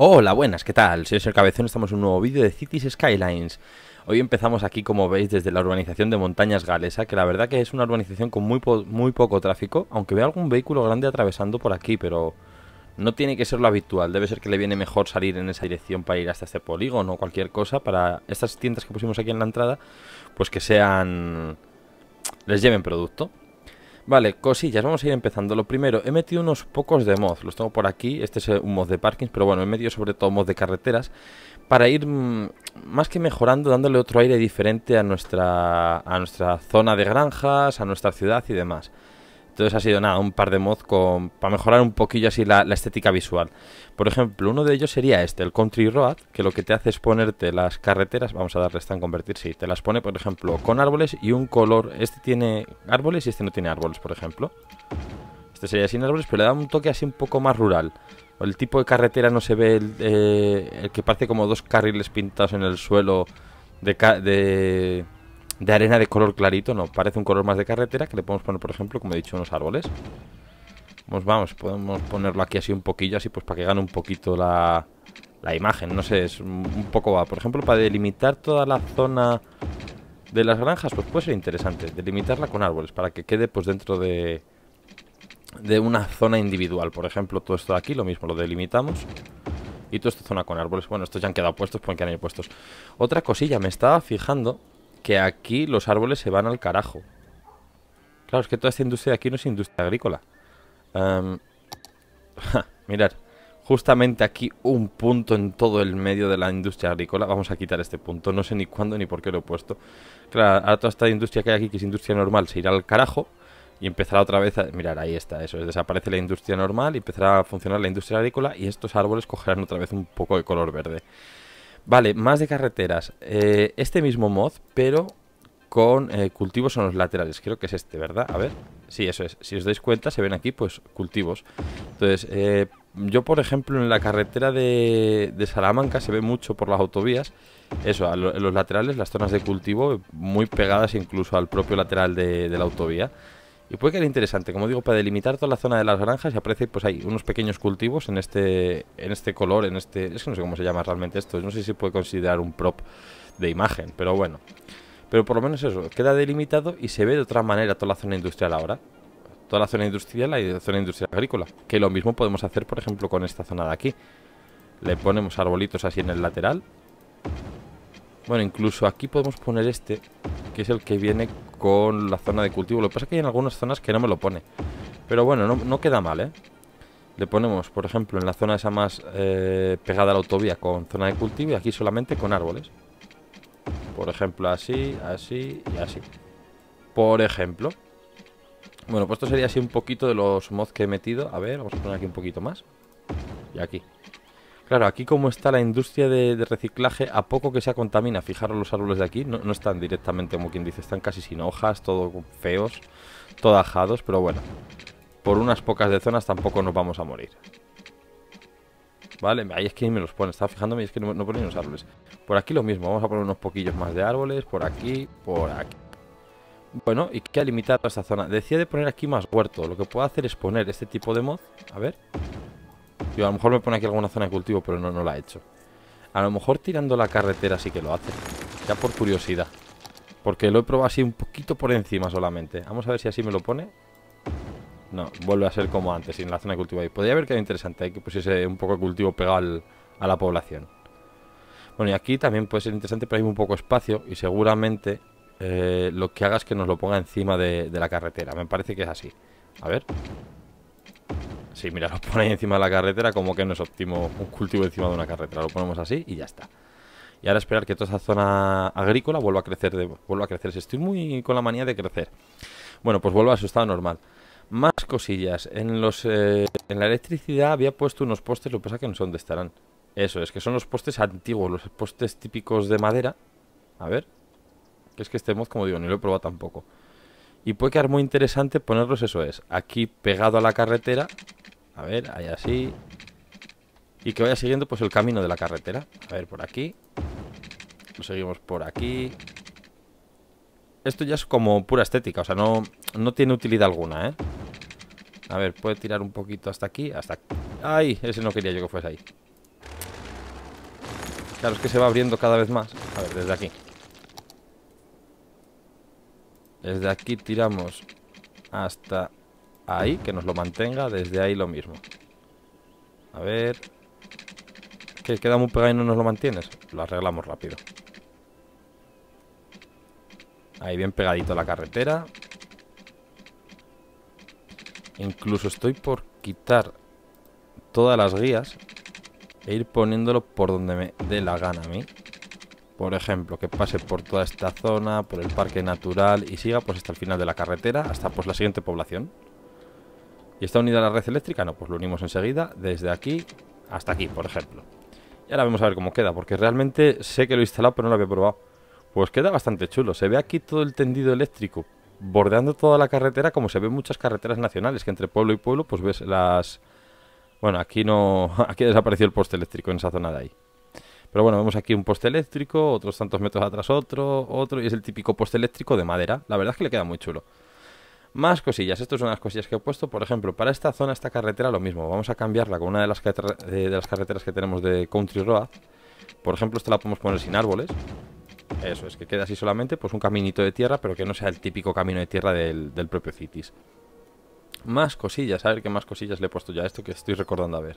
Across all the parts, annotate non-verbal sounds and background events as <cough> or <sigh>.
Hola, buenas, ¿qué tal? Soy el Cabezón, estamos en un nuevo vídeo de Cities Skylines. Hoy empezamos aquí, como veis, desde la urbanización de Montañas Galesa, que la verdad que es una urbanización con muy, muy poco tráfico, aunque veo algún vehículo grande atravesando por aquí, pero no tiene que ser lo habitual. Debe ser que le viene mejor salir en esa dirección para ir hasta este polígono o cualquier cosa, para estas tiendas que pusimos aquí en la entrada, pues que sean... les lleven producto. Vale, cosillas, vamos a ir empezando. Lo primero, he metido unos pocos de mods, los tengo por aquí. Este es eh, un mod de parkings, pero bueno, he metido sobre todo mods de carreteras para ir mm, más que mejorando, dándole otro aire diferente a nuestra, a nuestra zona de granjas, a nuestra ciudad y demás. Entonces ha sido nada, un par de mods con, para mejorar un poquillo así la, estética visual. Por ejemplo, uno de ellos sería este, el Country Road, que lo que te hace es ponerte las carreteras, vamos a darle esta en convertir, sí, te las pone, por ejemplo, con árboles y un color. Este tiene árboles y este no tiene árboles, por ejemplo. Este sería sin árboles, pero le da un toque así un poco más rural. El tipo de carretera no se ve el, eh, que parece como dos carriles pintados en el suelo de, de de arena de color clarito, no, parece un color más de carretera que le podemos poner, por ejemplo, como he dicho, unos árboles. Pues vamos, podemos ponerlo aquí así un poquillo, así pues para que gane un poquito la, imagen, no sé, es un poco va. Por ejemplo, para delimitar toda la zona de las granjas, pues puede ser interesante, delimitarla con árboles para que quede pues dentro de, de una zona individual. Por ejemplo, todo esto de aquí, lo mismo, lo delimitamos y toda esta zona con árboles. Bueno, estos ya han quedado puestos, han quedar puestos. Otra cosilla, me estaba fijando que aquí los árboles se van al carajo. Claro, es que toda esta industria de aquí no es industria agrícola. mirar em, mirad, justamente aquí un punto en todo el medio de la industria agrícola. Vamos a quitar este punto, no sé ni cuándo ni por qué lo he puesto. Claro, ahora toda esta industria que hay aquí, que es industria normal, se irá al carajo y empezará otra vez a... Mirar, ahí está, eso desaparece la industria normal y empezará a funcionar la industria agrícola y estos árboles cogerán otra vez un poco de color verde. Vale, más de carreteras. Eh, este mismo mod, pero con eh, cultivos en los laterales. Creo que es este, ¿verdad? A ver. Sí, eso es. Si os dais cuenta, se ven aquí, pues, cultivos. Entonces, eh, yo, por ejemplo, en la carretera de, Salamanca se ve mucho por las autovías. Eso, en los laterales, las zonas de cultivo muy pegadas incluso al propio lateral de la autovía. Y puede quedar interesante, como digo, para delimitar toda la zona de las granjas y aparece, pues hay unos pequeños cultivos en este, en este color, en este... Es que no sé cómo se llama realmente esto, no sé si puede considerar un prop de imagen, pero bueno. Pero por lo menos eso, queda delimitado y se ve de otra manera toda la zona industrial ahora. Toda la zona industrial y la zona industrial agrícola. Que lo mismo podemos hacer, por ejemplo, con esta zona de aquí. Le ponemos arbolitos así en el lateral. Bueno, incluso aquí podemos poner este que es el que viene con la zona de cultivo. Lo que pasa es que hay en algunas zonas que no me lo pone. Pero bueno, no, queda mal, ¿eh? Le ponemos, por ejemplo, en la zona esa más eh, pegada a la autovía con zona de cultivo y aquí solamente con árboles. Por ejemplo, así, así y así. Por ejemplo. Bueno, pues esto sería así un poquito de los mods que he metido. A ver, vamos a poner aquí un poquito más. Y aquí. Claro, aquí como está la industria de, reciclaje, a poco que se contamina, fijaros los árboles de aquí, no, están directamente como quien dice, están casi sin hojas, todo feos, todo ajados, pero bueno, por unas pocas de zonas tampoco nos vamos a morir. Vale, ahí es que me los pone, estaba fijándome y es que no, no ponen los árboles. Por aquí lo mismo, vamos a poner unos poquillos más de árboles, por aquí, por aquí. Bueno, y que limitado esta zona. Decía de poner aquí más huerto, lo que puedo hacer es poner este tipo de mod, a ver a lo mejor me pone aquí alguna zona de cultivo, pero no, no la he hecho. A lo mejor tirando la carretera sí que lo hace. Ya por curiosidad. Porque lo he probado así un poquito por encima solamente. Vamos a ver si así me lo pone. No, vuelve a ser como antes, en la zona de cultivo ahí. Podría haber quedado interesante Hay eh, que pusiese un poco de cultivo pegado a la población. Bueno, y aquí también puede ser interesante, pero hay un poco espacio y seguramente eh, lo que haga es que nos lo ponga encima de, de la carretera. Me parece que es así. A ver. Sí, mira, lo pone ahí encima de la carretera como que no es óptimo un cultivo encima de una carretera. Lo ponemos así y ya está. Y ahora esperar que toda esa zona agrícola vuelva a crecer, de, vuelva a crecer Estoy muy con la manía de crecer. Bueno, pues vuelva a su estado normal. Más cosillas. En los eh, en la electricidad había puesto unos postes, lo que pasa es que no sé dónde estarán. Eso, es que son los postes antiguos, los postes típicos de madera. A ver. Que es que este mod, como digo, ni lo he probado tampoco. Y puede quedar muy interesante ponerlos, eso es, aquí pegado a la carretera a ver, ahí así. Y que vaya siguiendo pues el camino de la carretera. A ver, por aquí. Lo seguimos por aquí. Esto ya es como pura estética, o sea, no, no tiene utilidad alguna, ¿eh? A ver, puede tirar un poquito hasta aquí, hasta... Aquí. ¡Ay! Ese no quería yo que fuese ahí. Claro, es que se va abriendo cada vez más. A ver, desde aquí. Desde aquí tiramos hasta Ahí, que nos lo mantenga desde ahí lo mismo A ver Que queda muy pegado y no nos lo mantienes Lo arreglamos rápido Ahí bien pegadito la carretera Incluso estoy por quitar Todas las guías E ir poniéndolo por donde me dé la gana a mí por ejemplo, que pase por toda esta zona, por el parque natural y siga pues hasta el final de la carretera, hasta pues la siguiente población. ¿Y está unida a la red eléctrica? No, pues lo unimos enseguida desde aquí hasta aquí, por ejemplo. Y ahora vamos a ver cómo queda, porque realmente sé que lo he instalado pero no lo había probado. Pues queda bastante chulo. Se ve aquí todo el tendido eléctrico bordeando toda la carretera, como se ve en muchas carreteras nacionales, que entre pueblo y pueblo pues ves las... Bueno, aquí no... <laughs> Aquí desapareció el poste eléctrico en esa zona de ahí. Pero bueno, vemos aquí un poste eléctrico, otros tantos metros atrás otro, otro, y es el típico poste eléctrico de madera. La verdad es que le queda muy chulo. Más cosillas, una son las cosillas que he puesto. Por ejemplo, para esta zona, esta carretera, lo mismo. Vamos a cambiarla con una de las, eh, carreteras que tenemos de Country Road. Por ejemplo, esta la podemos poner sin árboles. Eso es, que queda así solamente pues un caminito de tierra, pero que no sea el típico camino de tierra del, propio Cities. Más cosillas, a ver qué más cosillas le he puesto ya a esto que estoy recordando a ver.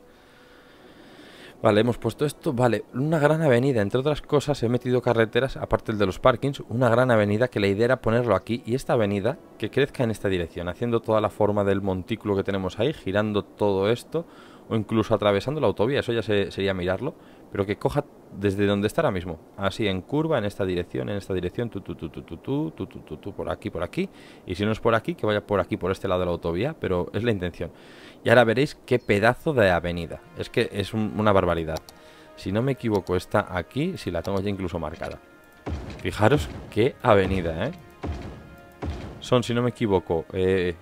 Vale, hemos puesto esto. Vale, una gran avenida. Entre otras cosas, he metido carreteras, aparte el de los parkings, una gran avenida que la idea era ponerlo aquí. Y esta avenida que crezca en esta dirección, haciendo toda la forma del montículo que tenemos ahí, girando todo esto, o incluso atravesando la autovía. Eso ya se, sería mirarlo pero que coja desde donde está ahora mismo, así en curva, en esta dirección, en esta dirección, tú, tú, tú, tú, tú, tú, tú, tú, tú, por aquí, por aquí, y si no es por aquí, que vaya por aquí, por este lado de la autovía, pero es la intención. Y ahora veréis qué pedazo de avenida, es que es una barbaridad. Si no me equivoco, está aquí, si la tengo ya incluso marcada. Fijaros qué avenida, ¿eh? Son, si no me equivoco, eh,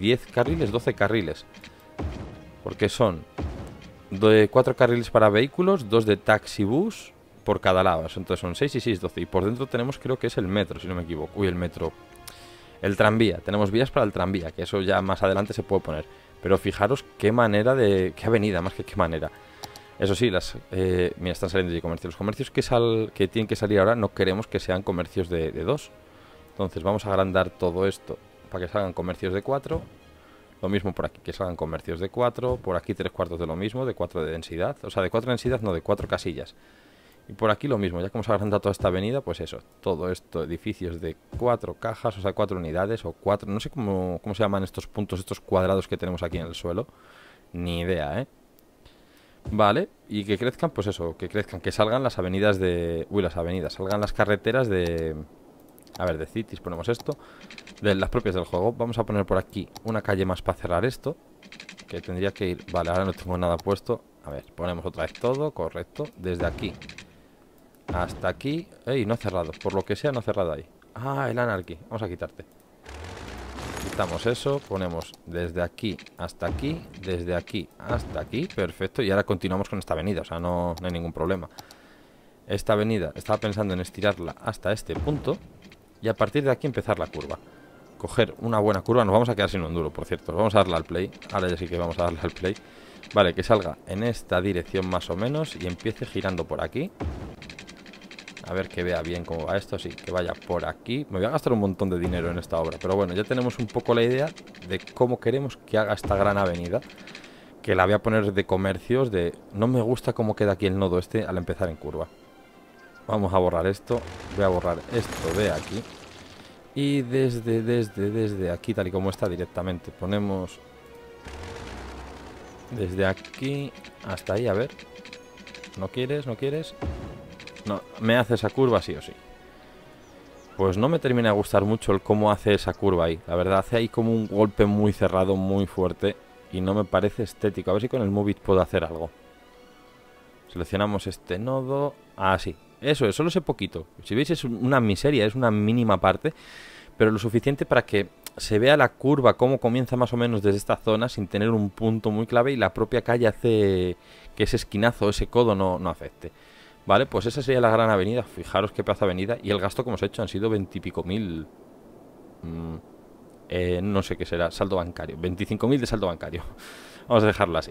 10 carriles, 12 carriles. Porque son de cuatro carriles para vehículos, dos de bus por cada lado. Entonces son 6 y 6, 12. Y por dentro tenemos, creo que es el metro, si no me equivoco. Uy, el metro. El tranvía. Tenemos vías para el tranvía, que eso ya más adelante se puede poner. Pero fijaros qué manera de... qué avenida, más que qué manera. Eso sí, las, eh, mira, están saliendo de comercios. Los comercios que, sal, que tienen que salir ahora no queremos que sean comercios de, de dos. Entonces vamos a agrandar todo esto para que salgan comercios de cuatro lo mismo por aquí, que salgan comercios de 4, por aquí tres cuartos de lo mismo, de 4 de densidad, o sea, de 4 de densidad, no, de 4 casillas. Y por aquí lo mismo, ya como se agranda toda esta avenida, pues eso, todo esto, edificios de 4 cajas, o sea, 4 unidades o 4, no sé cómo, cómo se llaman estos puntos, estos cuadrados que tenemos aquí en el suelo, ni idea, ¿eh? Vale, y que crezcan, pues eso, que crezcan, que salgan las avenidas de... Uy, las avenidas, salgan las carreteras de... A ver, de cities ponemos esto. De las propias del juego. Vamos a poner por aquí una calle más para cerrar esto. Que tendría que ir... Vale, ahora no tengo nada puesto. A ver, ponemos otra vez todo, correcto. Desde aquí hasta aquí. Ey, no ha cerrado. Por lo que sea, no ha cerrado ahí. Ah, el anarquí. Vamos a quitarte. Quitamos eso, ponemos desde aquí hasta aquí, desde aquí hasta aquí, perfecto, y ahora continuamos con esta avenida, o sea, no, no hay ningún problema. Esta avenida, estaba pensando en estirarla hasta este punto, y a partir de aquí empezar la curva. Coger una buena curva, nos vamos a quedar sin un duro, por cierto. Vamos a darle al play, ahora ya sí que vamos a darle al play. Vale, que salga en esta dirección más o menos y empiece girando por aquí. A ver que vea bien cómo va esto, sí, que vaya por aquí. Me voy a gastar un montón de dinero en esta obra, pero bueno, ya tenemos un poco la idea de cómo queremos que haga esta gran avenida. Que la voy a poner de comercios, de... No me gusta cómo queda aquí el nodo este al empezar en curva. Vamos a borrar esto. Voy a borrar esto de aquí. Y desde, desde, desde aquí, tal y como está directamente, ponemos desde aquí hasta ahí, a ver. ¿No quieres? ¿No quieres? No, me hace esa curva sí o sí. Pues no me termina de gustar mucho el cómo hace esa curva ahí. La verdad, hace ahí como un golpe muy cerrado, muy fuerte. Y no me parece estético. A ver si con el Movit puedo hacer algo. Seleccionamos este nodo. Así. Ah, eso es, solo ese poquito. Si veis es una miseria, es una mínima parte, pero lo suficiente para que se vea la curva, cómo comienza más o menos desde esta zona sin tener un punto muy clave y la propia calle hace que ese esquinazo, ese codo no, afecte. Vale, pues esa sería la gran avenida. Fijaros qué plaza avenida. Y el gasto que hemos hecho han sido veintipico mil... Mm, eh, no sé qué será, saldo bancario. Veinticinco mil de saldo bancario. <laughs> Vamos a dejarlo así.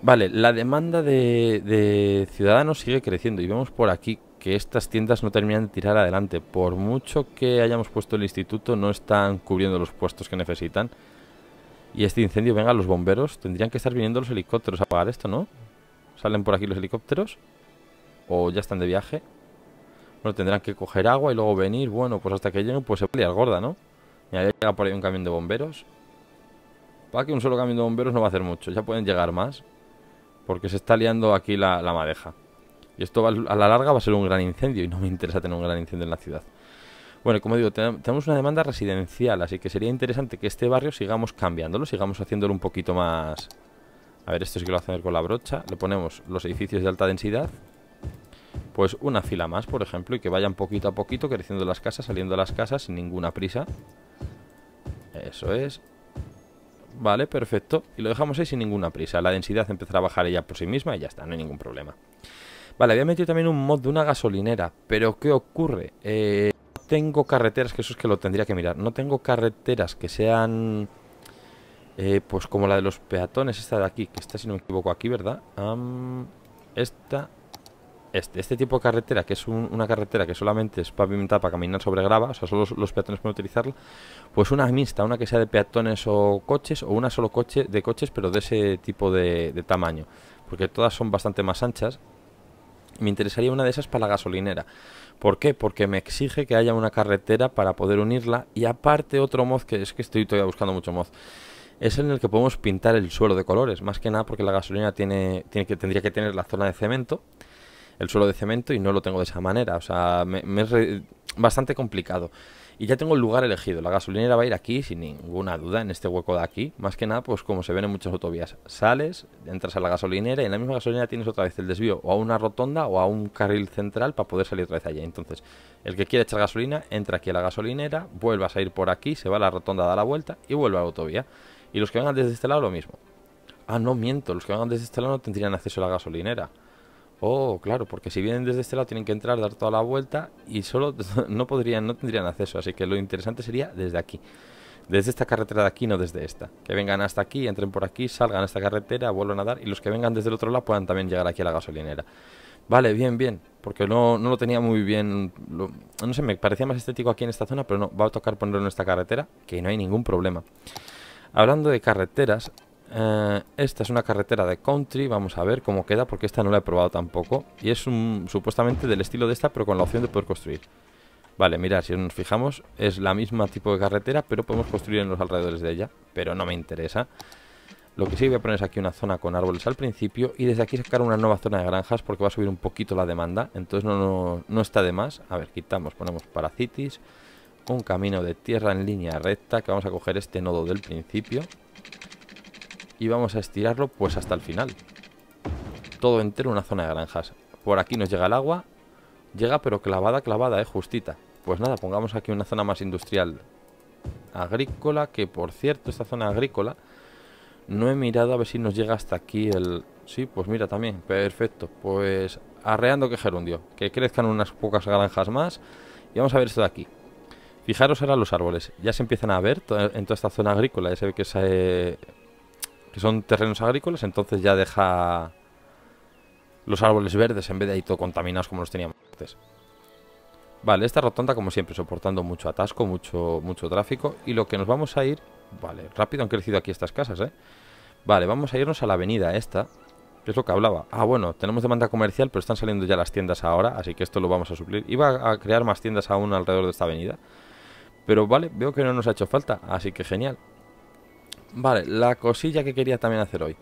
Vale, la demanda de, ciudadanos sigue creciendo y vemos por aquí que estas tiendas no terminan de tirar adelante. Por mucho que hayamos puesto el instituto, no están cubriendo los puestos que necesitan. Y este incendio, venga, los bomberos, tendrían que estar viniendo los helicópteros a apagar esto, ¿no? ¿Salen por aquí los helicópteros? ¿O ya están de viaje? Bueno, tendrán que coger agua y luego venir. Bueno, pues hasta que lleguen, pues se puede liar gorda, ¿no? Mira, ya llega por ahí un camión de bomberos. Para que un solo camión de bomberos no va a hacer mucho. Ya pueden llegar más. Porque se está liando aquí la, madeja. Y esto a la larga va a ser un gran incendio y no me interesa tener un gran incendio en la ciudad. Bueno, como digo, tenemos una demanda residencial, así que sería interesante que este barrio sigamos cambiándolo, sigamos haciéndolo un poquito más... A ver, esto sí que lo hacer con la brocha. Le ponemos los edificios de alta densidad. Pues una fila más, por ejemplo, y que vayan poquito a poquito creciendo las casas, saliendo las casas sin ninguna prisa. Eso es. Vale, perfecto. Y lo dejamos ahí sin ninguna prisa. La densidad empezará a bajar ella por sí misma y ya está, no hay ningún problema. Vale, había metido también un mod de una gasolinera. Pero ¿qué ocurre? Eh, no tengo carreteras, que eso es que lo tendría que mirar. No tengo carreteras que sean... Eh, pues como la de los peatones, esta de aquí. Que está, si no me equivoco, aquí, ¿verdad? esta este, este, tipo de carretera, que es una carretera que solamente es pavimentada para caminar sobre grava, o sea, solo los, peatones pueden utilizarla, pues una mixta, una que sea de peatones o coches, o una solo coche de coches, pero de ese tipo de, tamaño, porque todas son bastante más anchas. Me interesaría una de esas para la gasolinera. ¿Por qué? Porque me exige que haya una carretera para poder unirla y aparte otro mod, que es que estoy todavía buscando mucho mod, es el en el que podemos pintar el suelo de colores, más que nada porque la gasolina tiene, tiene que, tendría que tener la zona de cemento el suelo de cemento y no lo tengo de esa manera. O sea, me, es bastante complicado. Y ya tengo el lugar elegido. La gasolinera va a ir aquí, sin ninguna duda, en este hueco de aquí. Más que nada, pues como se ven en muchas autovías. Sales, entras a la gasolinera y en la misma gasolinera tienes otra vez el desvío o a una rotonda o a un carril central para poder salir otra vez allá. Entonces, el que quiere echar gasolina, entra aquí a la gasolinera, vuelvas a salir por aquí, se va a la rotonda, da la vuelta y vuelve a la autovía. Y los que vengan desde este lado, lo mismo. Ah, no miento, los que vengan desde este lado no tendrían acceso a la gasolinera. Oh, claro, porque si vienen desde este lado tienen que entrar, dar toda la vuelta y solo <laughs> no podrían, no tendrían acceso. Así que lo interesante sería desde aquí. Desde esta carretera de aquí, no desde esta. Que vengan hasta aquí, entren por aquí, salgan a esta carretera, vuelvan a dar y los que vengan desde el otro lado puedan también llegar aquí a la gasolinera. Vale, bien, bien. Porque no, no lo tenía muy bien. no sé, me parecía más estético aquí en esta zona, pero no, va a tocar ponerlo en esta carretera, que no hay ningún problema. Hablando de carreteras, eh, esta es una carretera de country, vamos a ver cómo queda porque esta no la he probado tampoco Y es supuestamente del estilo de esta pero con la opción de poder construir Vale, mirad, si nos fijamos es la misma tipo de carretera pero podemos construir en los alrededores de ella Pero no me interesa Lo que sí voy a poner es aquí una zona con árboles al principio Y desde aquí sacar una nueva zona de granjas porque va a subir un poquito la demanda Entonces no, está de más A ver, quitamos, ponemos para Un camino de tierra en línea recta que vamos a coger este nodo del principio y vamos a estirarlo pues hasta el final. Todo entero una zona de granjas. Por aquí nos llega el agua. Llega pero clavada, clavada, eh, justita. Pues nada, pongamos aquí una zona más industrial agrícola, que por cierto, esta zona agrícola no he mirado a ver si nos llega hasta aquí el... Sí, pues mira también, perfecto. Pues arreando que gerundio, que crezcan unas pocas granjas más. Y vamos a ver esto de aquí. Fijaros ahora los árboles, ya se empiezan a ver en toda esta zona agrícola, ya se ve que se, son terrenos agrícolas, entonces ya deja los árboles verdes en vez de ahí todo contaminados como los teníamos antes. Vale, esta rotonda como siempre soportando mucho atasco, mucho, mucho tráfico y lo que nos vamos a ir... Vale, rápido han crecido aquí estas casas, ¿eh? Vale, vamos a irnos a la avenida esta, que es lo que hablaba. Ah, bueno, tenemos demanda comercial, pero están saliendo ya las tiendas ahora, así que esto lo vamos a suplir. Iba a crear más tiendas aún alrededor de esta avenida, pero vale, veo que no nos ha hecho falta, así que genial. Vale, la cosilla que quería también hacer hoy.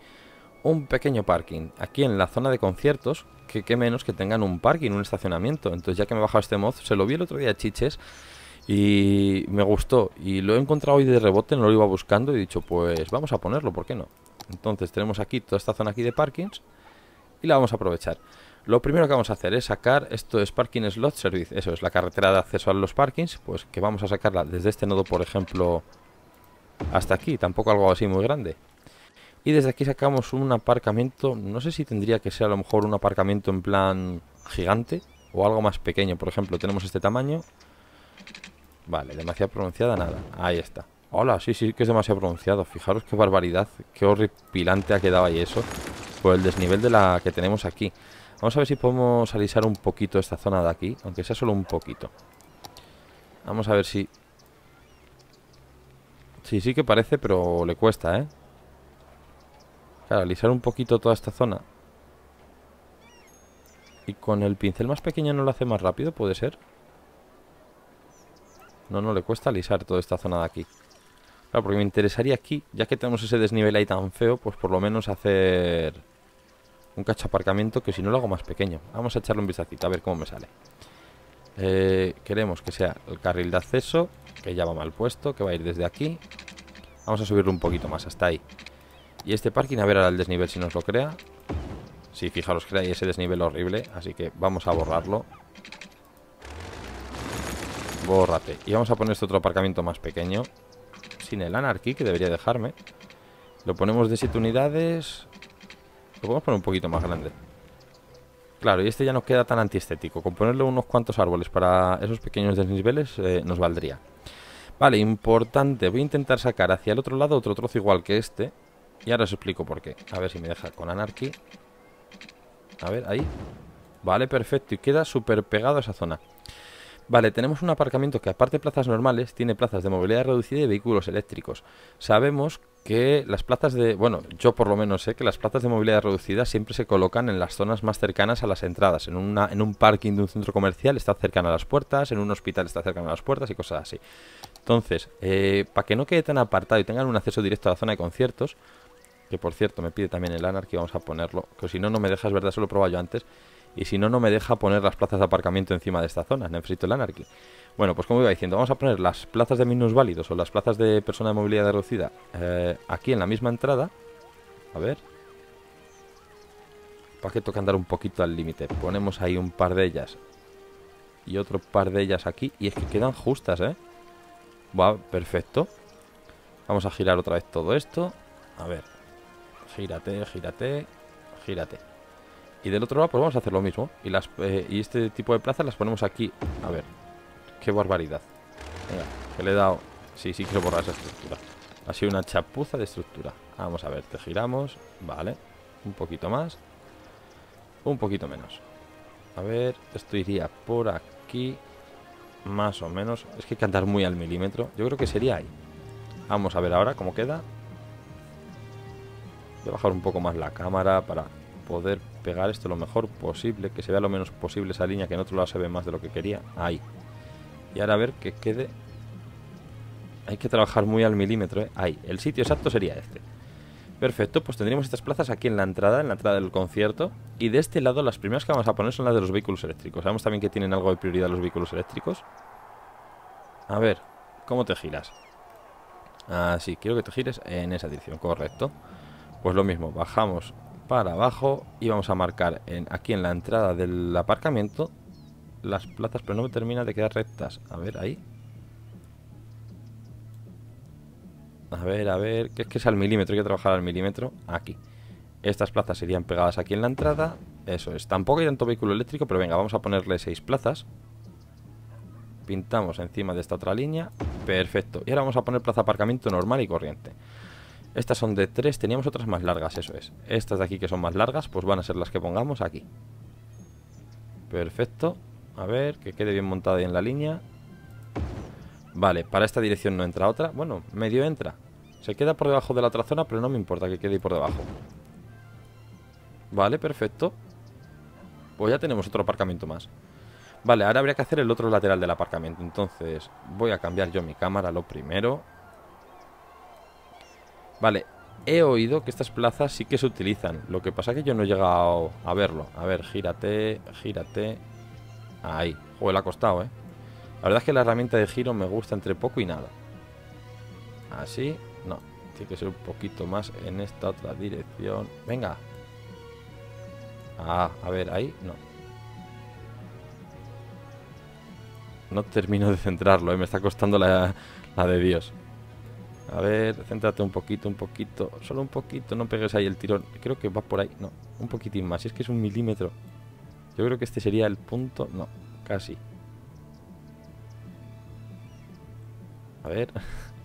Un pequeño parking. Aquí en la zona de conciertos, que qué menos que tengan un parking, un estacionamiento. Entonces ya que me he bajado este mod, se lo vi el otro día Chiches y me gustó. Y lo he encontrado hoy de rebote, no lo iba buscando y he dicho, pues vamos a ponerlo, ¿por qué no? Entonces tenemos aquí toda esta zona aquí de parkings y la vamos a aprovechar. Lo primero que vamos a hacer es sacar, esto es Parking Slot Service, eso es la carretera de acceso a los parkings, pues que vamos a sacarla desde este nodo, por ejemplo, hasta aquí, tampoco algo así muy grande. Y desde aquí sacamos un aparcamiento, no sé si tendría que ser a lo mejor un aparcamiento en plan gigante o algo más pequeño. Por ejemplo, tenemos este tamaño. Vale, demasiado pronunciada, nada. Ahí está. Hola, sí, sí que es demasiado pronunciado. Fijaros qué barbaridad, qué horripilante ha quedado ahí eso. Por el desnivel de la que tenemos aquí. Vamos a ver si podemos alisar un poquito esta zona de aquí, aunque sea solo un poquito. Vamos a ver si Sí, sí que parece, pero le cuesta, ¿eh? Claro, alisar un poquito toda esta zona. ¿Y con el pincel más pequeño no lo hace más rápido? ¿Puede ser? No, no, le cuesta alisar toda esta zona de aquí. Claro, porque me interesaría aquí, ya que tenemos ese desnivel ahí tan feo, pues por lo menos hacer un cacho que si no lo hago más pequeño. Vamos a echarle un vistacito a ver cómo me sale. Eh, queremos que sea el carril de acceso, que ya va mal puesto, que va a ir desde aquí. Vamos a subirlo un poquito más, hasta ahí. Y este parking, a ver ahora el desnivel si nos lo crea. Si, fijaros, crea ese desnivel horrible, así que vamos a borrarlo. Bórrate. Y vamos a poner este otro aparcamiento más pequeño, sin el anarquí, que debería dejarme. Lo ponemos de 7 unidades. Lo podemos poner un poquito más grande. Claro, y este ya no queda tan antiestético. Con ponerle unos cuantos árboles para esos pequeños desniveles eh, nos valdría. Vale, importante. Voy a intentar sacar hacia el otro lado otro trozo igual que este. Y ahora os explico por qué. A ver si me deja con Anarchy. A ver, ahí. Vale, perfecto. Y queda súper pegado a esa zona. Vale, tenemos un aparcamiento que aparte de plazas normales, tiene plazas de movilidad reducida y vehículos eléctricos. Sabemos que las plazas de... Bueno, yo por lo menos sé que las plazas de movilidad reducida siempre se colocan en las zonas más cercanas a las entradas. En, en un parking de un centro comercial está cercana a las puertas, en un hospital está cercana a las puertas y cosas así. Entonces, eh, para que no quede tan apartado y tengan un acceso directo a la zona de conciertos, que por cierto me pide también el que vamos a ponerlo, que si no, no me dejas, ¿verdad? solo lo he yo antes y si no, no me deja poner las plazas de aparcamiento encima de esta zona, Necesito el anarquí Bueno, pues como iba diciendo, vamos a poner las plazas de minusválidos o las plazas de persona de movilidad reducida eh, aquí en la misma entrada. A ver. Para que toca andar un poquito al límite. Ponemos ahí un par de ellas y otro par de ellas aquí. Y es que quedan justas, ¿eh? Va, perfecto. Vamos a girar otra vez todo esto. A ver. Gírate, gírate, gírate. Y del otro lado, pues vamos a hacer lo mismo. Y, las, eh, este tipo de plazas las ponemos aquí. A ver. Qué barbaridad. Venga, que le he dado... Sí, sí quiero borrar esa estructura. Ha sido una chapuza de estructura. Vamos a ver, te giramos. Vale. Un poquito más. Un poquito menos. A ver, esto iría por aquí. Más o menos. Es que hay que andar muy al milímetro. Yo creo que sería ahí. Vamos a ver ahora cómo queda. Voy a bajar un poco más la cámara para poder pegar esto lo mejor posible, que se vea lo menos posible esa línea que en otro lado se ve más de lo que quería. Ahí. Y ahora a ver que quede... Hay que trabajar muy al milímetro, ¿eh? Ahí. El sitio exacto sería este. Perfecto, pues tendríamos estas plazas aquí en la entrada, en la entrada del concierto. Y de este lado las primeras que vamos a poner son las de los vehículos eléctricos. Sabemos también que tienen algo de prioridad los vehículos eléctricos. A ver, ¿cómo te giras? así, ah, quiero que te gires en esa dirección, correcto. Pues lo mismo, bajamos para abajo y vamos a marcar en, aquí en la entrada del aparcamiento las plazas, pero no me termina de quedar rectas. A ver, ahí. A ver, a ver, que es que es al milímetro, hay que trabajar al milímetro. Aquí. Estas plazas serían pegadas aquí en la entrada. Eso es. Tampoco hay tanto vehículo eléctrico, pero venga, vamos a ponerle seis plazas. Pintamos encima de esta otra línea. Perfecto. Y ahora vamos a poner plaza aparcamiento normal y corriente. Estas son de tres, teníamos otras más largas, eso es. Estas de aquí que son más largas, pues van a ser las que pongamos aquí. Perfecto. A ver, que quede bien montada ahí en la línea. Vale, para esta dirección no entra otra. Bueno, medio entra. Se queda por debajo de la otra zona, pero no me importa que quede ahí por debajo. Vale, perfecto. Pues ya tenemos otro aparcamiento más. Vale, ahora habría que hacer el otro lateral del aparcamiento. Entonces, voy a cambiar yo mi cámara lo primero. Vale, he oído que estas plazas sí que se utilizan. Lo que pasa es que yo no he llegado a verlo. A ver, gírate, gírate. Ahí. Joder, le ha costado, ¿eh? La verdad es que la herramienta de giro me gusta entre poco y nada. Así, no. Tiene que ser un poquito más en esta otra dirección. Venga. Ah, a ver, ahí, no. No termino de centrarlo, ¿eh? me está costando la, la de Dios. A ver, céntrate un poquito, un poquito. Solo un poquito, no pegues ahí el tirón. Creo que va por ahí. No, un poquitín más. Si es que es un milímetro. Yo creo que este sería el punto. No, casi. A ver.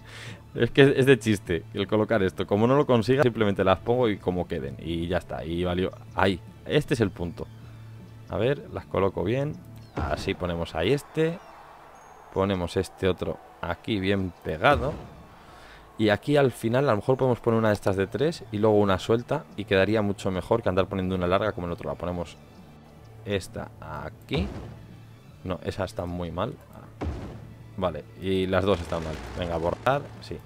<laughs> es que es de chiste el colocar esto. Como no lo consiga, simplemente las pongo y como queden. Y ya está. Y valió. Ahí. Este es el punto. A ver, las coloco bien. Así ponemos ahí este. Ponemos este otro aquí bien pegado. Y aquí al final a lo mejor podemos poner una de estas de tres y luego una suelta y quedaría mucho mejor que andar poniendo una larga como el otro. La ponemos esta aquí. No, esa está muy mal. Vale, y las dos están mal. Venga, borrar, sí.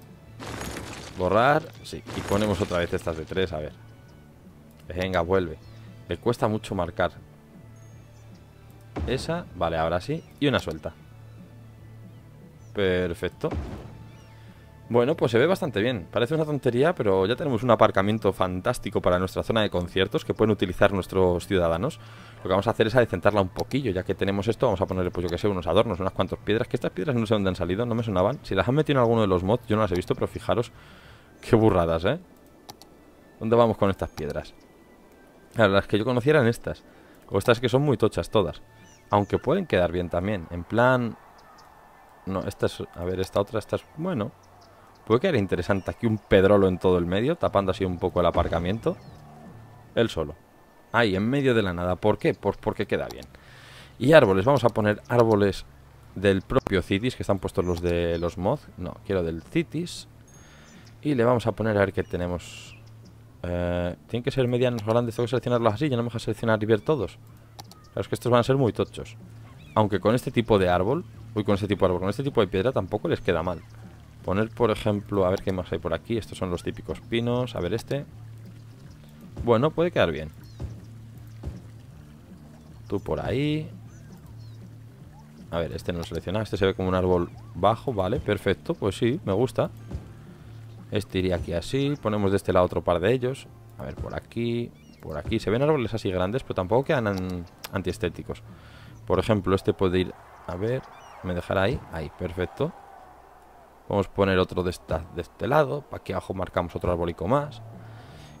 Borrar, sí. Y ponemos otra vez estas de tres, a ver. Venga, vuelve. Le cuesta mucho marcar. Esa, vale, ahora sí. Y una suelta. Perfecto. Bueno, pues se ve bastante bien. Parece una tontería, pero ya tenemos un aparcamiento fantástico para nuestra zona de conciertos que pueden utilizar nuestros ciudadanos. Lo que vamos a hacer es adecentarla un poquillo, ya que tenemos esto, vamos a ponerle, pues yo que sé, unos adornos, unas cuantas piedras, que estas piedras no sé dónde han salido, no me sonaban. Si las han metido en alguno de los mods, yo no las he visto, pero fijaros, qué burradas, ¿eh? ¿Dónde vamos con estas piedras? Claro, las que yo conociera eran estas. O estas que son muy tochas todas. Aunque pueden quedar bien también. En plan... No, esta A ver, esta otra, esta es... Bueno, Puede quedar interesante aquí un pedrolo en todo el medio, tapando así un poco el aparcamiento. Él solo. Ahí, en medio de la nada. ¿Por qué? Pues porque queda bien. Y árboles. Vamos a poner árboles del propio Citis, que están puestos los de los mods. No, quiero del Citis. Y le vamos a poner a ver qué tenemos. Eh, Tienen que ser medianos grandes. Tengo que seleccionarlos así. Ya no me a seleccionar y ver todos. Claro, que estos van a ser muy tochos. Aunque con este tipo de árbol... Uy, con este tipo de árbol. Con este tipo de piedra tampoco les queda mal. Poner, por ejemplo, a ver qué más hay por aquí. Estos son los típicos pinos. A ver este. Bueno, puede quedar bien. Tú por ahí. A ver, este no lo selecciona. Este se ve como un árbol bajo. Vale, perfecto. Pues sí, me gusta. Este iría aquí así. Ponemos de este lado otro par de ellos. A ver, por aquí. Por aquí. Se ven árboles así grandes, pero tampoco quedan antiestéticos. Por ejemplo, este puede ir... A ver, me dejará ahí. Ahí, perfecto. Vamos a poner otro de, de este lado. Para aquí abajo marcamos otro arbolico más.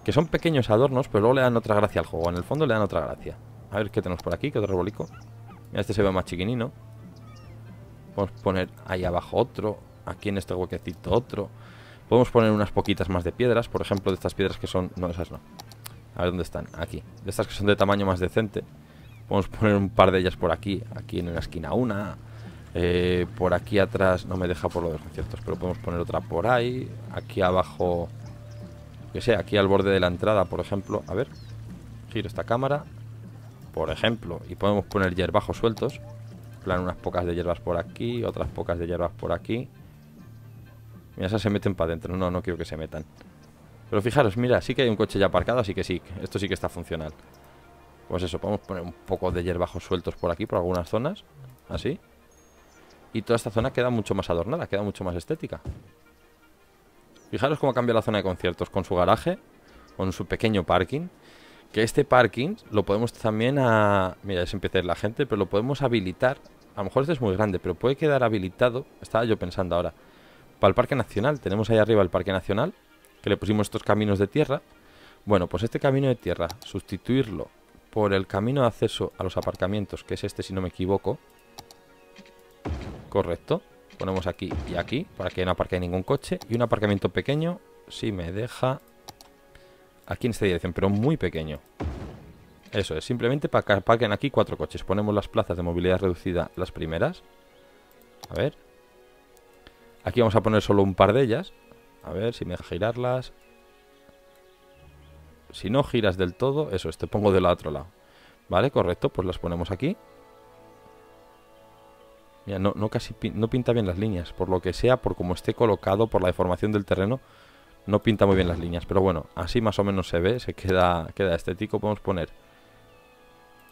Que son pequeños adornos, pero luego le dan otra gracia al juego. En el fondo le dan otra gracia. A ver qué tenemos por aquí, qué otro arbolico. este se ve más chiquinino. Podemos poner ahí abajo otro. Aquí en este huequecito otro. Podemos poner unas poquitas más de piedras. Por ejemplo, de estas piedras que son... No, esas no. A ver dónde están. Aquí. De estas que son de tamaño más decente. Podemos poner un par de ellas por aquí. Aquí en la esquina una. Eh, por aquí atrás no me deja por lo de los conciertos, pero podemos poner otra por ahí. Aquí abajo, que sé, aquí al borde de la entrada, por ejemplo. A ver, giro esta cámara, por ejemplo, y podemos poner hierbajos sueltos. Plan, unas pocas de hierbas por aquí, otras pocas de hierbas por aquí. Mira, esas se meten para adentro. No, no quiero que se metan. Pero fijaros, mira, sí que hay un coche ya aparcado, así que sí, esto sí que está funcional. Pues eso, podemos poner un poco de hierbajos sueltos por aquí, por algunas zonas, así y toda esta zona queda mucho más adornada, queda mucho más estética. Fijaros cómo cambia la zona de conciertos con su garaje, con su pequeño parking. Que este parking lo podemos también a... Mira, es empieza la gente, pero lo podemos habilitar. A lo mejor este es muy grande, pero puede quedar habilitado, estaba yo pensando ahora, para el Parque Nacional. Tenemos ahí arriba el Parque Nacional, que le pusimos estos caminos de tierra. Bueno, pues este camino de tierra, sustituirlo por el camino de acceso a los aparcamientos, que es este si no me equivoco, Correcto. Ponemos aquí y aquí para que no aparque ningún coche. Y un aparcamiento pequeño si me deja aquí en esta dirección, pero muy pequeño. Eso es, simplemente para que aparquen aquí cuatro coches. Ponemos las plazas de movilidad reducida, las primeras. A ver. Aquí vamos a poner solo un par de ellas. A ver si me deja girarlas. Si no giras del todo, eso te pongo del otro lado. Vale, correcto, pues las ponemos aquí. Mira, no, casi no pinta bien las líneas. Por lo que sea, por cómo esté colocado, por la deformación del terreno, no pinta muy bien las líneas. Pero bueno, así más o menos se ve, se queda, queda estético. Podemos poner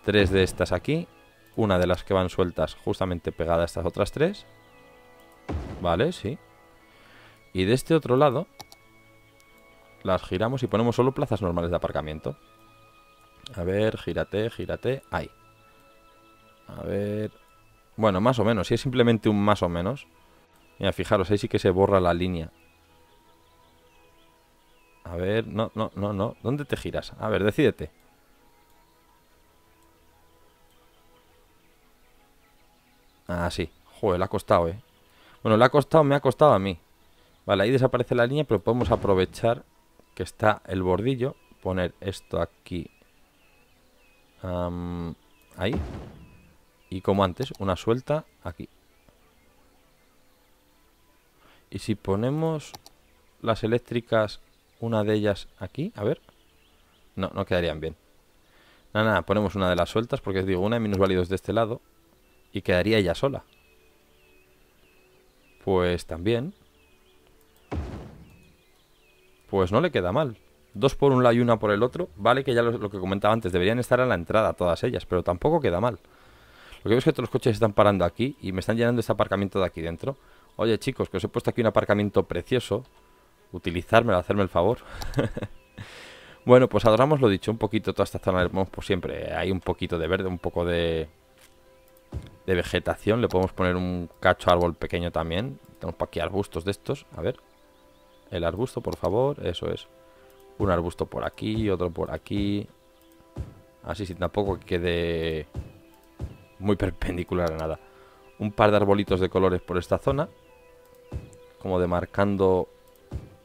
tres de estas aquí. Una de las que van sueltas justamente pegada a estas otras tres. Vale, sí. Y de este otro lado, las giramos y ponemos solo plazas normales de aparcamiento. A ver, gírate, gírate. Ahí. A ver, bueno, más o menos. Si es simplemente un más o menos. Mira, fijaros, ahí sí que se borra la línea. A ver, no, no, no, no. ¿Dónde te giras? A ver, decídete. Ah, sí. Joder, le ha costado, ¿eh? Bueno, le ha costado, me ha costado a mí. Vale, ahí desaparece la línea, pero podemos aprovechar que está el bordillo. Poner esto aquí. ahí. Y como antes, una suelta aquí. Y si ponemos las eléctricas, una de ellas aquí, a ver. No, no quedarían bien. Nada, nada, ponemos una de las sueltas porque os digo, una de minusválidos de este lado y quedaría ella sola. Pues también. Pues no le queda mal. Dos por un lado y una por el otro. Vale que ya lo que comentaba antes, deberían estar a la entrada todas ellas, pero tampoco queda mal. Lo que veo es que todos los coches están parando aquí y me están llenando este aparcamiento de aquí dentro. Oye, chicos, que os he puesto aquí un aparcamiento precioso. Utilizármelo, hacerme el favor. <laughs> bueno, pues adoramos lo dicho, un poquito toda esta zona. Vamos por siempre. Hay un poquito de verde, un poco de, de vegetación. Le podemos poner un cacho árbol pequeño también. Tenemos para aquí arbustos de estos. A ver. El arbusto, por favor. Eso es. Un arbusto por aquí, otro por aquí. Así, si tampoco quede muy <laughs> perpendicular a nada. Un par de arbolitos de colores por esta zona. Como demarcando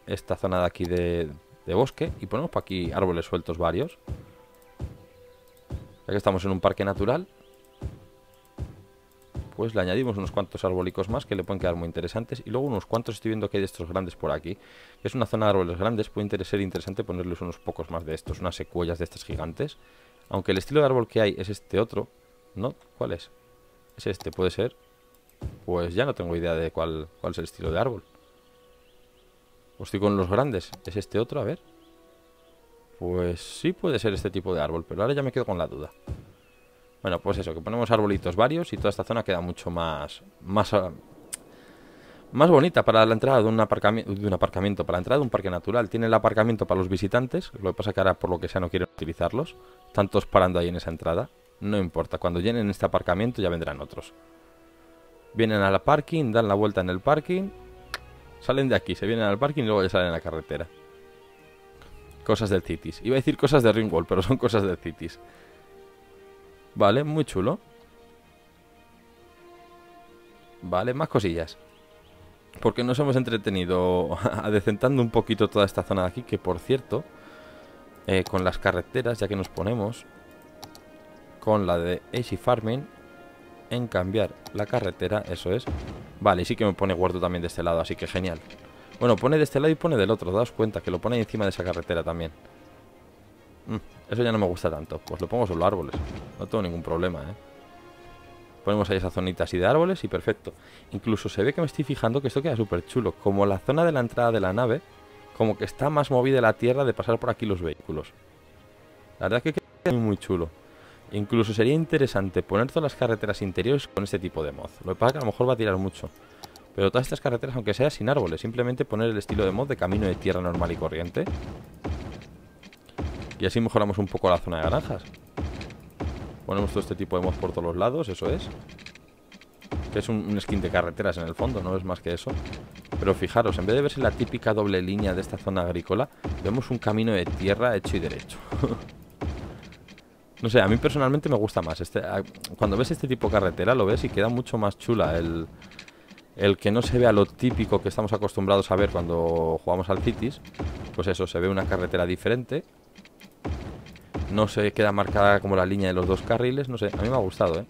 esta zona de aquí de, bosque. Y ponemos por aquí árboles sueltos varios. Ya que estamos en un parque natural. Pues le añadimos unos cuantos arbólicos más que le pueden quedar muy interesantes. Y luego unos cuantos estoy viendo que hay de estos grandes por aquí. Es una zona de árboles grandes. Puede ser interesante ponerles unos pocos más de estos. Unas secuellas de estas gigantes. Aunque el estilo de árbol que hay es este otro, ¿No? ¿Cuál es? ¿Es este? ¿Puede ser? Pues ya no tengo idea de cuál, cuál es el estilo de árbol. o estoy con los grandes. ¿Es este otro? A ver. Pues sí puede ser este tipo de árbol, pero ahora ya me quedo con la duda. Bueno, pues eso, que ponemos arbolitos varios y toda esta zona queda mucho más... Más, más bonita para la entrada de un, aparcamiento, de un aparcamiento, para la entrada de un parque natural. Tiene el aparcamiento para los visitantes, lo que pasa que ahora por lo que sea no quieren utilizarlos. Tantos parando ahí en esa entrada. No importa, cuando llenen este aparcamiento ya vendrán otros. Vienen al parking, dan la vuelta en el parking, salen de aquí, se vienen al parking y luego ya salen a la carretera. Cosas del Cities. Iba a decir cosas de Ringwall, pero son cosas del Cities. Vale, muy chulo. Vale, más cosillas. Porque nos hemos entretenido <laughs> adecentando un poquito toda esta zona de aquí, que por cierto, eh, con las carreteras, ya que nos ponemos, con la de AC Farming en cambiar la carretera, eso es. Vale, y sí que me pone guardo también de este lado, así que genial. Bueno, pone de este lado y pone del otro, daos cuenta, que lo pone encima de esa carretera también. Mm, eso ya no me gusta tanto, pues lo pongo solo árboles, no tengo ningún problema, ¿eh? Ponemos ahí esa zonita así de árboles y perfecto. Incluso se ve que me estoy fijando que esto queda súper chulo, como la zona de la entrada de la nave, como que está más movida la tierra de pasar por aquí los vehículos. La verdad es que queda muy chulo. Incluso sería interesante poner todas las carreteras interiores con este tipo de mod. Lo que pasa que a lo mejor va a tirar mucho. Pero todas estas carreteras, aunque sea sin árboles, simplemente poner el estilo de mod de camino de tierra normal y corriente. Y así mejoramos un poco la zona de granjas. Ponemos todo este tipo de mod por todos los lados, eso es. Que es un, un skin de carreteras en el fondo, no es más que eso. Pero fijaros, en vez de verse la típica doble línea de esta zona agrícola, vemos un camino de tierra hecho y derecho. <laughs> No sé, a mí personalmente me gusta más. Este, cuando ves este tipo de carretera lo ves y queda mucho más chula el, el que no se vea lo típico que estamos acostumbrados a ver cuando jugamos al Cities. Pues eso, se ve una carretera diferente. No se queda marcada como la línea de los dos carriles. No sé, a mí me ha gustado, ¿eh?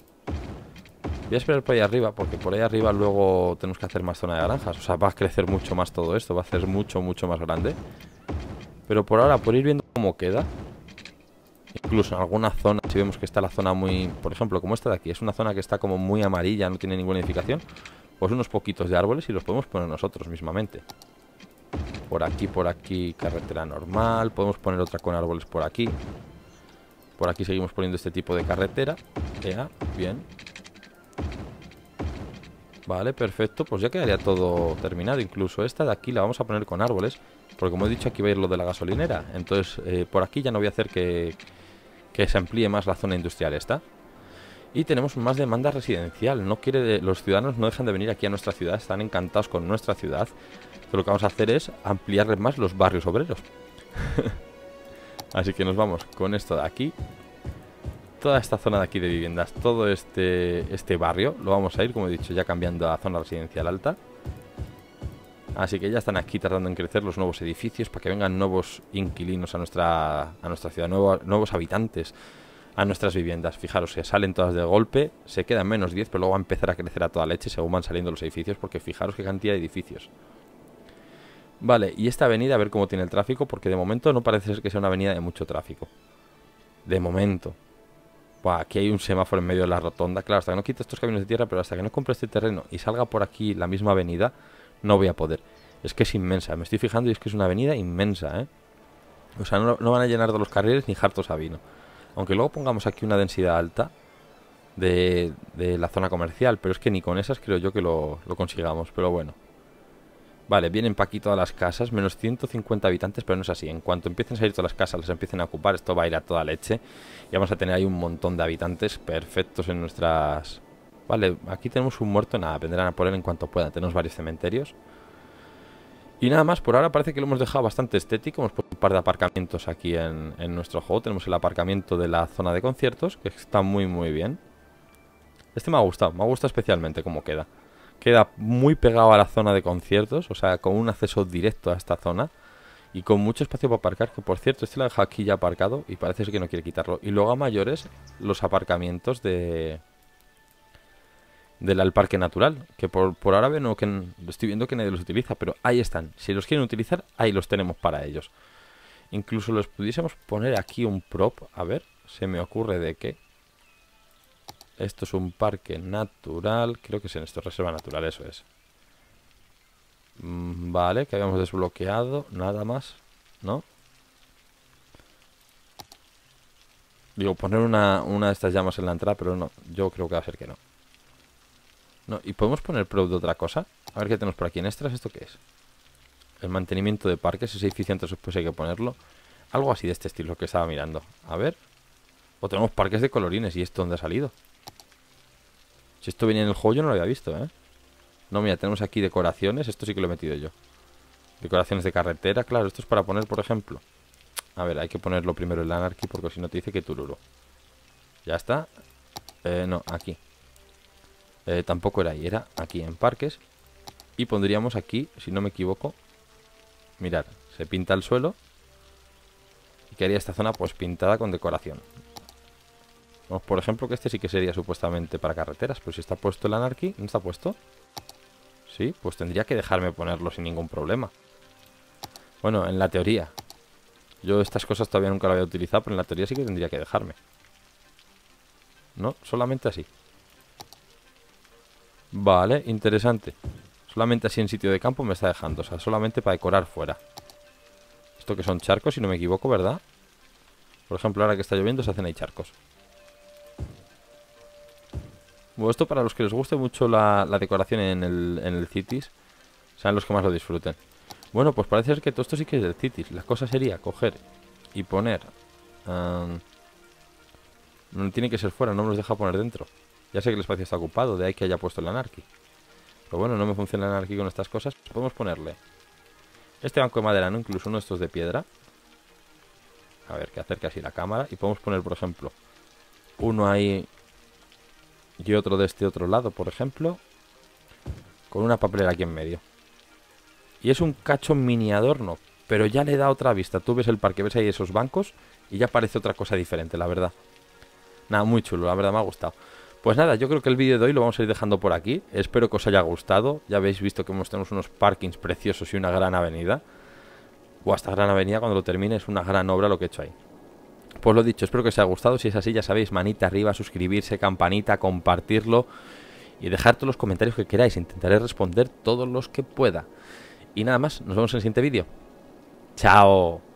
Voy a esperar por ahí arriba, porque por ahí arriba luego tenemos que hacer más zona de granjas. O sea, va a crecer mucho más todo esto, va a ser mucho, mucho más grande. Pero por ahora, por ir viendo cómo queda, Incluso en alguna zona, si vemos que está la zona muy... Por ejemplo, como esta de aquí, es una zona que está como muy amarilla, no tiene ninguna edificación. Pues unos poquitos de árboles y los podemos poner nosotros mismamente. Por aquí, por aquí, carretera normal. Podemos poner otra con árboles por aquí. Por aquí seguimos poniendo este tipo de carretera. Ya, bien. Vale, perfecto. Pues ya quedaría todo terminado. Incluso esta de aquí la vamos a poner con árboles. Porque como he dicho, aquí va a ir lo de la gasolinera. Entonces, eh, por aquí ya no voy a hacer que, que se amplíe más la zona industrial esta. Y tenemos más demanda residencial. No quiere los ciudadanos no dejan de venir aquí a nuestra ciudad, están encantados con nuestra ciudad. lo que vamos a hacer es ampliar más los barrios obreros. <laughs> Así que nos vamos con esto de aquí. Toda esta zona de aquí de viviendas, todo este, este barrio, lo vamos a ir, como he dicho, ya cambiando a zona residencial alta. Así que ya están aquí tardando en crecer los nuevos edificios para que vengan nuevos inquilinos a nuestra, a nuestra ciudad, nuevos, nuevos habitantes a nuestras viviendas. Fijaros, se salen todas de golpe, se quedan menos 10, pero luego va a empezar a crecer a toda leche según van saliendo los edificios, porque fijaros qué cantidad de edificios. Vale, y esta avenida a ver cómo tiene el tráfico, porque de momento no parece ser que sea una avenida de mucho tráfico. De momento. Buah, aquí hay un semáforo en medio de la rotonda. Claro, hasta que no quite estos caminos de tierra, pero hasta que no compre este terreno y salga por aquí la misma avenida, no voy a poder. Es que es inmensa, me estoy fijando y es que es una avenida inmensa, ¿eh? O sea, no, van a llenar todos los carriles ni hartos a vino. Aunque luego pongamos aquí una densidad alta de, la zona comercial, pero es que ni con esas creo yo que lo, lo consigamos, pero bueno. Vale, vienen para aquí todas las casas, menos 150 habitantes, pero no es así. En cuanto empiecen a salir todas las casas, las empiecen a ocupar, esto va a ir a toda leche. Y vamos a tener ahí un montón de habitantes perfectos en nuestras Vale, aquí tenemos un muerto, nada, vendrán a poner en cuanto puedan. Tenemos varios cementerios. Y nada más, por ahora parece que lo hemos dejado bastante estético. Hemos puesto un par de aparcamientos aquí en, en nuestro juego. Tenemos el aparcamiento de la zona de conciertos, que está muy muy bien. Este me ha gustado, me ha gustado especialmente cómo queda. Queda muy pegado a la zona de conciertos, o sea, con un acceso directo a esta zona. Y con mucho espacio para aparcar, que por cierto, este lo deja aquí ya aparcado y parece que no quiere quitarlo. Y luego a mayores, los aparcamientos de, del, al parque natural, que por, por ahora no, que estoy viendo que nadie los utiliza, pero ahí están. Si los quieren utilizar, ahí los tenemos para ellos. Incluso los pudiésemos poner aquí un prop, a ver, se me ocurre de qué. Esto es un parque natural, creo que es en esto, reserva natural, eso es. Mm, vale, que habíamos desbloqueado, nada más, ¿no? Digo, poner una de estas llamas en la entrada, pero no, yo creo que va a ser que no. No, ¿Y podemos poner producto de otra cosa? A ver qué tenemos por aquí. En extras, ¿esto qué es? El mantenimiento de parques, es edificio entonces después hay que ponerlo. Algo así de este estilo que estaba mirando. A ver. O tenemos parques de colorines. ¿Y esto dónde ha salido? Si esto venía en el juego yo no lo había visto, ¿eh? No, mira, tenemos aquí decoraciones. Esto sí que lo he metido yo. Decoraciones de carretera, claro. Esto es para poner, por ejemplo. A ver, hay que ponerlo primero en la anarquía porque si no te dice que tururo. Ya está. Eh, no, aquí. Eh, tampoco era ahí, era aquí en parques. Y pondríamos aquí, si no me equivoco, mirad, se pinta el suelo. Y quedaría esta zona pues pintada con decoración. por ejemplo, que este sí que sería supuestamente para carreteras. Pero si está puesto el anarquí, ¿no está puesto? Sí, pues tendría que dejarme ponerlo sin ningún problema. Bueno, en la teoría. Yo estas cosas todavía nunca las había utilizado, pero en la teoría sí que tendría que dejarme. No, solamente así. Vale, interesante. Solamente así en sitio de campo me está dejando. O sea, solamente para decorar fuera. Esto que son charcos, si no me equivoco, ¿verdad? Por ejemplo, ahora que está lloviendo se hacen ahí charcos. Bueno, esto para los que les guste mucho la, decoración en el, en el Cities, sean los que más lo disfruten. Bueno, pues parece ser que todo esto sí que es del Cities. La cosa sería coger y poner... Ah, no tiene que ser fuera, no me los deja poner dentro. Ya sé que el espacio está ocupado, de ahí que haya puesto el anarquía. Pero bueno, no me funciona el anarquía con estas cosas. Podemos ponerle este banco de madera, no incluso uno de estos de piedra. A ver, que acerque así la cámara. Y podemos poner, por ejemplo, uno ahí y otro de este otro lado, por ejemplo. Con una papelera aquí en medio. Y es un cacho mini adorno, pero ya le da otra vista. Tú ves el parque, ves ahí esos bancos y ya parece otra cosa diferente, la verdad. Nada, muy chulo, la verdad me ha gustado. Pues nada, yo creo que el vídeo de hoy lo vamos a ir dejando por aquí. Espero que os haya gustado. Ya habéis visto que hemos tenemos unos parkings preciosos y una gran avenida. O hasta gran avenida cuando lo termine, es una gran obra lo que he hecho ahí. Pues lo dicho, espero que os haya gustado. Si es así, ya sabéis, manita arriba, suscribirse, campanita, compartirlo y dejar todos los comentarios que queráis. Intentaré responder todos los que pueda. Y nada más, nos vemos en el siguiente vídeo. ¡Chao!